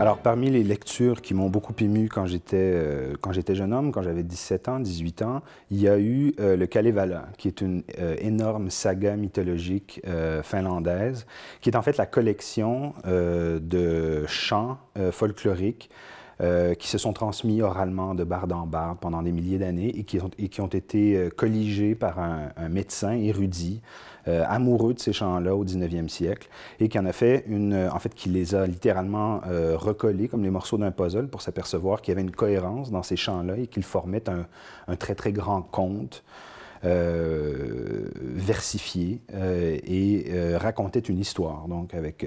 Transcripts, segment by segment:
Alors, parmi les lectures qui m'ont beaucoup ému quand j'étais, euh, quand j'étais jeune homme, quand j'avais 17 ans, 18 ans, il y a eu euh, le Kalevala, qui est une euh, énorme saga mythologique finlandaise, qui est en fait la collection de chants folkloriques euh, qui se sont transmis oralement de barde en barde pendant des milliers d'années et, qui ont été euh, colligés par un, médecin érudit, euh, amoureux de ces chants-là au 19e siècle, et qui en a fait une... En fait, qui les a littéralement recollés comme les morceaux d'un puzzle pour s'apercevoir qu'il y avait une cohérence dans ces chants-là et qu'ils formaient un, très, très grand conte. versifié et racontait une histoire, donc avec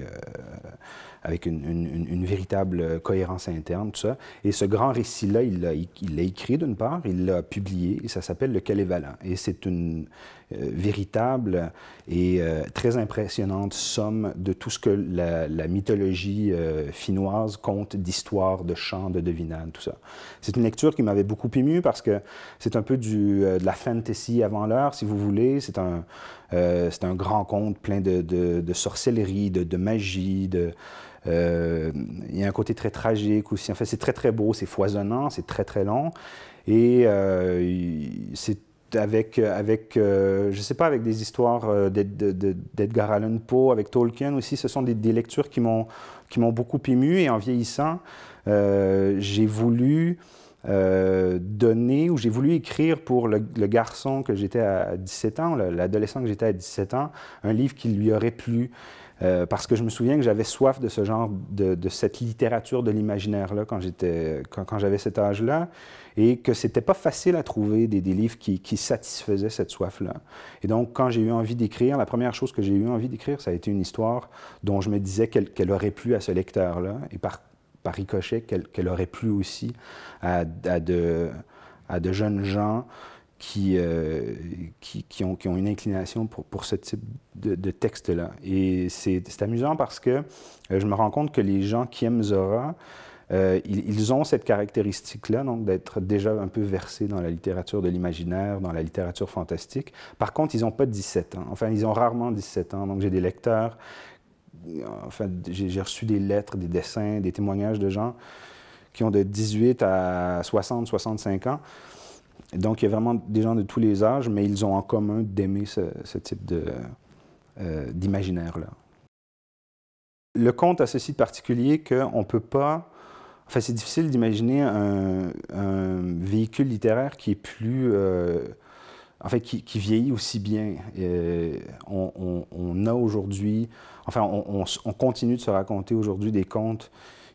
avec une, véritable euh, cohérence interne, tout ça. Et ce grand récit-là, il l'a écrit d'une part, il l'a publié, et ça s'appelle Le Kalevala Et c'est une euh, véritable et euh, très impressionnante somme de tout ce que la, mythologie finnoise compte d'histoires, de chants, de devinades, tout ça. C'est une lecture qui m'avait beaucoup ému parce que c'est un peu du, de la fantasy avant l'heure, si vous voulez. C'est un, un grand conte plein de, de sorcellerie, de, de magie, de... Euh, il y a un côté très tragique aussi. En fait, c'est très très beau, c'est foisonnant, c'est très très lent. Et euh, c'est avec, avec ne euh, je sais pas, avec des histoires d'Edgar Allan Poe, avec Tolkien aussi. Ce sont des, lectures qui m'ont beaucoup ému et en vieillissant, j'ai voulu donner ou j'ai voulu écrire pour le garçon que j'étais à 17 ans, l'adolescent que j'étais à 17 ans, un livre qui lui aurait plu. Euh, parce que je me souviens que j'avais soif de ce genre, de, cette littérature de l'imaginaire-là quand j'étais, quand, j'avais cet âge-là, et que c'était pas facile à trouver des, livres qui, satisfaisaient cette soif-là. Et donc, quand j'ai eu envie d'écrire, la première chose que j'ai eu envie d'écrire, ça a été une histoire dont je me disais qu'elle, aurait plu à ce lecteur-là, et par, par ricochet, qu'elle, aurait plu aussi à de jeunes gens euh, qui, qui, ont, qui, ont, une inclination pour, pour ce type de, texte-là. Et c'est amusant parce que euh, je me rends compte que les gens qui aiment Zora, euh, ils, ont cette caractéristique-là, donc d'être déjà un peu versés dans la littérature de l'imaginaire, dans la littérature fantastique. Par contre, ils n'ont pas 17 ans. Enfin, ils ont rarement 17 ans. Donc, j'ai des lecteurs, enfin, j'ai reçu des lettres, des dessins, des témoignages de gens qui ont de 18 à 60, 65 ans. Donc, il y a vraiment des gens de tous les âges, mais ils ont en commun d'aimer ce, type euh, d'imaginaire-là. Le conte a ceci de particulier qu'on ne peut pas... Enfin, c'est difficile d'imaginer un, véhicule littéraire qui est plus... Euh, en fait, qui, vieillit aussi bien. on, a aujourd'hui... Enfin, on, continue de se raconter aujourd'hui des contes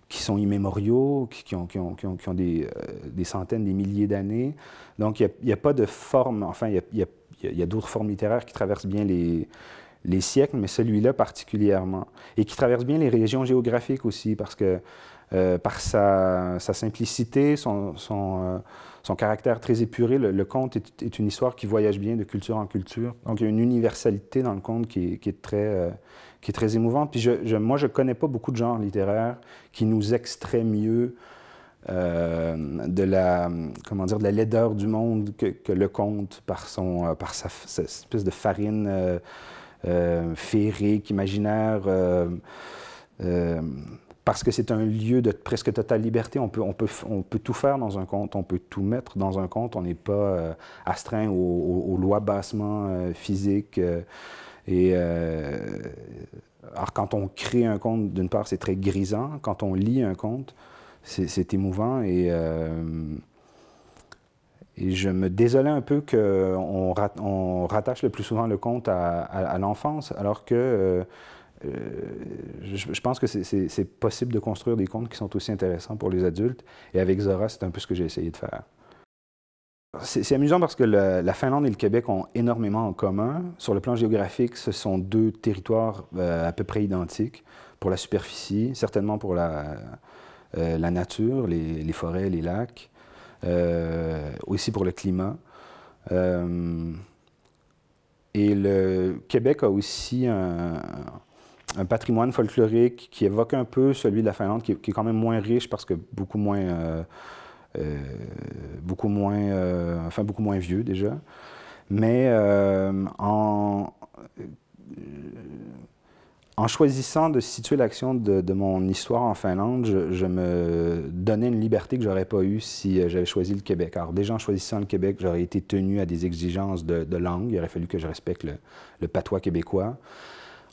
qui sont immémoriaux, qui, ont, qui, ont, euh, des, centaines, des milliers d'années. Donc, il n'y a, pas de forme, enfin, il y a, d'autres formes littéraires qui traversent bien les, les siècles, mais celui-là particulièrement, et qui traverse bien les régions géographiques aussi, parce que euh, par sa, simplicité, son, euh, son, caractère très épuré, le, conte est, une histoire qui voyage bien de culture en culture. Donc il y a une universalité dans le conte qui est, très, qui est très émouvante. Puis je, moi, je connais pas beaucoup de genres littéraires qui nous extrait mieux euh, de la comment dire de la laideur du monde que, le conte par son euh, par sa, espèce de farine euh, euh imaginaire. parce que c'est un lieu de presque totale liberté. On peut, on, peut, on peut tout faire dans un conte, on peut tout mettre dans un conte. On n'est pas astreint aux, aux, lois bassement physiques. Et euh, alors, quand on crée un conte, d'une part, c'est très grisant. Quand on lit un conte, c'est émouvant. Euh, et, je me désolais un peu qu'on on rattache le plus souvent le conte à, l'enfance, alors que euh, je, je, pense que c'est possible de construire des contes qui sont aussi intéressants pour les adultes. Et avec Zora, c'est un peu ce que j'ai essayé de faire. C'est amusant parce que la Finlande et le Québec ont énormément en commun. Sur le plan géographique, ce sont deux territoires euh, à peu près identiques pour la superficie, certainement pour la, euh, nature, les, forêts, les lacs, euh, aussi pour le climat. et le Québec a aussi un, patrimoine folklorique qui évoque un peu celui de la Finlande, qui est quand même moins riche parce que beaucoup moins euh, beaucoup, moins, euh, enfin, beaucoup moins vieux déjà. Mais euh, en en choisissant de situer l'action de, mon histoire en Finlande, je, me donnais une liberté que j'aurais pas eue si j'avais choisi le Québec. Alors déjà en choisissant le Québec, j'aurais été tenu à des exigences de, langue. Il aurait fallu que je respecte le, patois québécois.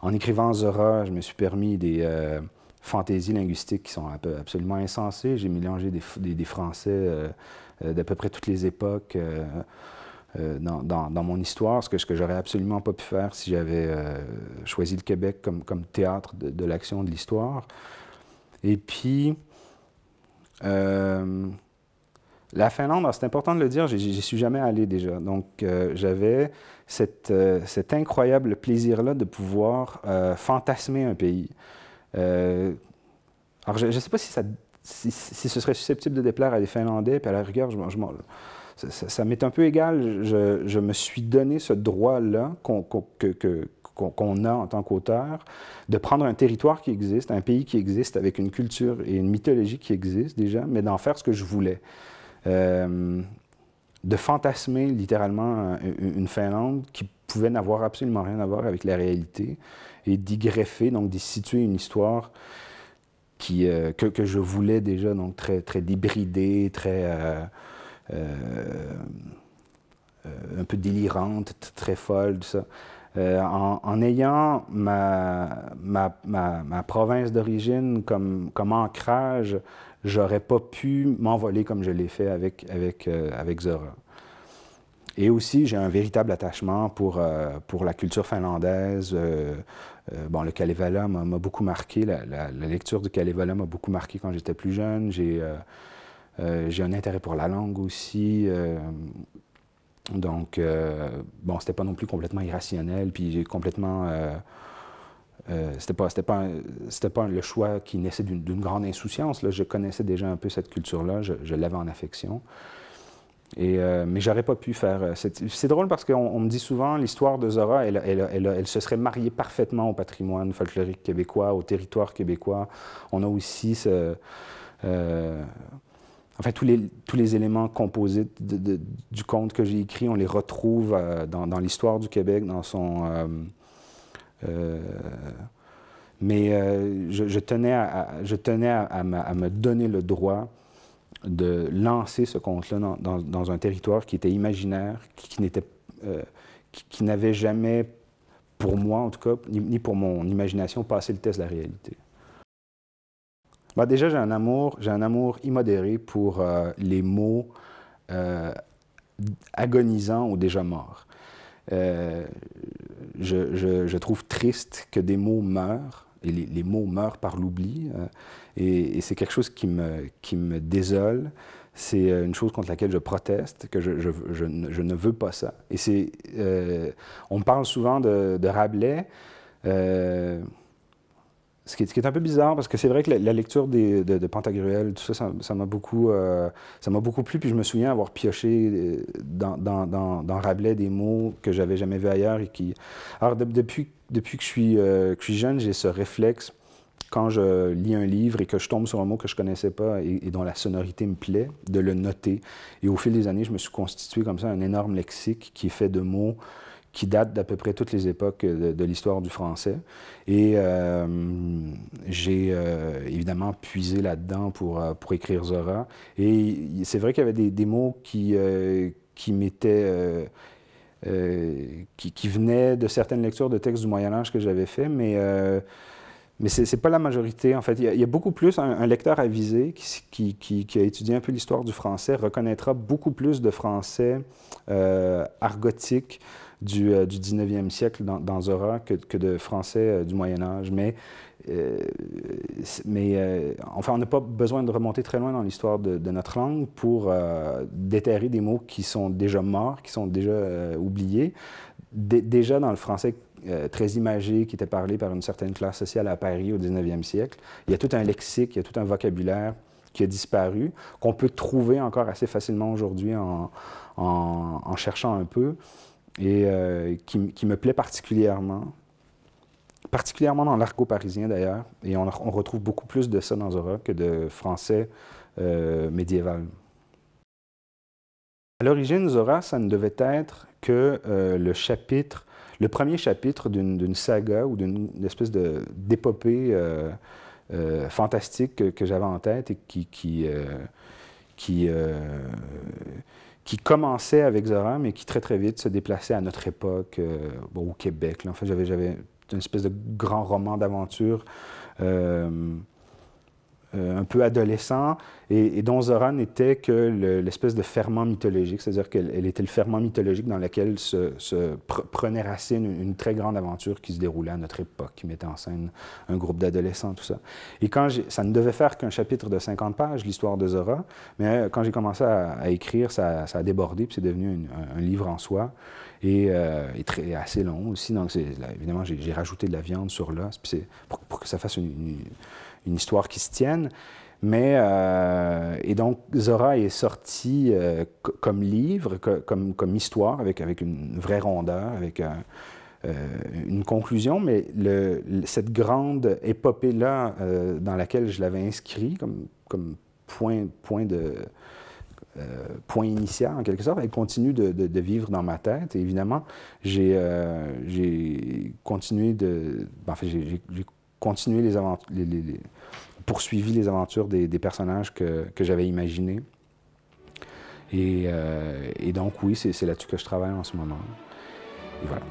En écrivant Zora, je me suis permis des, fantaisies linguistiques qui sont absolument insensées. J'ai mélangé des, Français euh, euh, d'à peu près toutes les époques euh, dans, mon histoire, ce que, ce que j'aurais absolument pas pu faire si j'avais choisi le Québec comme, théâtre de, l'action de l'histoire. Et puis, la Finlande, c'est important de le dire, j'y suis jamais allé déjà. Donc, j'avais cet incroyable plaisir-là de pouvoir fantasmer un pays. Euh, alors, je ne sais pas si, ça, ce serait susceptible de déplaire à des Finlandais, puis à la rigueur, je, ça, ça, m'est un peu égal. Je, me suis donné ce droit-là qu'on, a en tant qu'auteur, de prendre un territoire qui existe, un pays qui existe, avec une culture et une mythologie qui existe déjà, mais d'en faire ce que je voulais. Euh, de fantasmer littéralement euh, une Finlande qui n'avoir absolument rien à voir avec la réalité, et d'y greffer, donc d'y situer une histoire qui, euh, que, je voulais déjà, donc très, très débridée, très... Euh, euh, un peu délirante, très folle, tout ça. en, ayant ma, ma, ma, province d'origine comme, comme ancrage, j'aurais pas pu m'envoler comme je l'ai fait avec, avec, avec Zora. Et aussi, j'ai un véritable attachement pour, euh, la culture finlandaise. Euh, euh, bon, le Kalevala m'a beaucoup marqué, la, lecture du Kalevala m'a beaucoup marqué quand j'étais plus jeune. J'ai un intérêt pour la langue aussi. donc, bon, c'était pas non plus complètement irrationnel, puis complètement... c'était pas, le choix qui naissait d'une grande insouciance. Je connaissais déjà un peu cette culture-là, je l'avais en affection. Et, euh, mais j'aurais pas pu faire. Euh, c'est drôle parce qu'on me dit souvent l'histoire de Zora, elle, se serait mariée parfaitement au patrimoine folklorique québécois, au territoire québécois. On a aussi euh, enfin, tous, les, éléments composés du conte que j'ai écrit, on les retrouve dans, l'histoire du Québec, dans son. mais je, tenais, je tenais à, me, donner le droit de lancer ce conte là dans, un territoire qui était imaginaire, euh, qui, n'avait jamais, pour moi en tout cas, ni, pour mon imagination, passé le test de la réalité. Bah, déjà, j'ai un amour, immodéré pour euh, les mots euh, agonisants ou déjà morts. je trouve triste que des mots meurent les, mots meurent par l'oubli. Euh, et, c'est quelque chose qui me, qui me désole. C'est euh, une chose contre laquelle je proteste, que je, je, ne, veux pas ça. Et c'est, euh, on parle souvent de, Rabelais ce qui, est, un peu bizarre, parce que c'est vrai que la, lecture de, de, Pantagruel, tout ça, ça m'a beaucoup, euh, ça beaucoup plu. Puis je me souviens avoir pioché euh, dans, Rabelais des mots que j'avais jamais vus ailleurs. Et qui... Alors, depuis, depuis euh, que je suis, jeune, j'ai ce réflexe, quand je lis un livre et que je tombe sur un mot que je connaissais pas et, dont la sonorité me plaît, de le noter. Et au fil des années, je me suis constitué comme ça un énorme lexique qui est fait de mots qui datent d'à peu près toutes les époques euh, de, l'histoire du français. Et euh, j'ai euh, évidemment puisé là-dedans pour, pour écrire Zora. Et c'est vrai qu'il y avait des, mots qui, qui m'étaient... Qui, qui, venaient de certaines lectures de textes du Moyen Âge que j'avais fait, mais mais ce n'est pas la majorité, en fait. Il y a, beaucoup plus, un, lecteur avisé qui, qui, qui, a étudié un peu l'histoire du français reconnaîtra beaucoup plus de français euh, argotique, du, 19e euh, siècle dans, dans Zora que, de français euh, du Moyen Âge. Mais, euh, mais enfin, on n'a pas besoin de remonter très loin dans l'histoire de, notre langue pour déterrer des mots qui sont déjà morts, qui sont déjà oubliés. déjà dans le français très imagé qui était parlé par une certaine classe sociale à Paris au 19e siècle. Il y a tout un lexique, il y a tout un vocabulaire qui a disparu, qu'on peut trouver encore assez facilement aujourd'hui en, en, en, cherchant un peu et euh, qui, me plaît particulièrement, particulièrement dans l'argot parisien d'ailleurs, et on, retrouve beaucoup plus de ça dans Zora que de français euh, médiéval. À l'origine, Zora, ça ne devait être que euh, le chapitre, le premier chapitre d'une saga ou d'une espèce d'épopée fantastique que, j'avais en tête et qui qui commençait avec Zoram mais qui très, très vite se déplaçait à notre époque, euh, au Québec. En fait, j'avais une espèce de grand roman d'aventure. Euh, euh, un peu adolescent, et, dont Zora n'était que l'espèce de ferment mythologique, c'est-à-dire qu'elle était le ferment mythologique dans lequel se, prenait racine une, très grande aventure qui se déroulait à notre époque, qui mettait en scène un groupe d'adolescents, tout ça. Et quand ça ne devait faire qu'un chapitre de 50 pages, l'histoire de Zora, mais euh, quand j'ai commencé à, écrire, ça, a débordé, puis c'est devenu un, livre en soi, et, euh, très, assez long aussi. Donc, évidemment, j'ai rajouté de la viande sur l'os, pour, que ça fasse une une histoire qui se tienne. Mais, euh, et donc, Zora est sorti euh, comme livre, comme, comme histoire, avec, avec une vraie rondeur, avec euh, une conclusion. Mais le, cette grande épopée-là, dans laquelle je l'avais inscrit comme, comme point, point, de, point initial, en quelque sorte, elle continue de, de, de vivre dans ma tête. Et évidemment, j'ai continué de. enfin j'ai Continuer les aventures, poursuivi les aventures des, personnages que, j'avais imaginés. Et, euh, et, donc, oui, c'est là-dessus que je travaille en ce moment. Et voilà.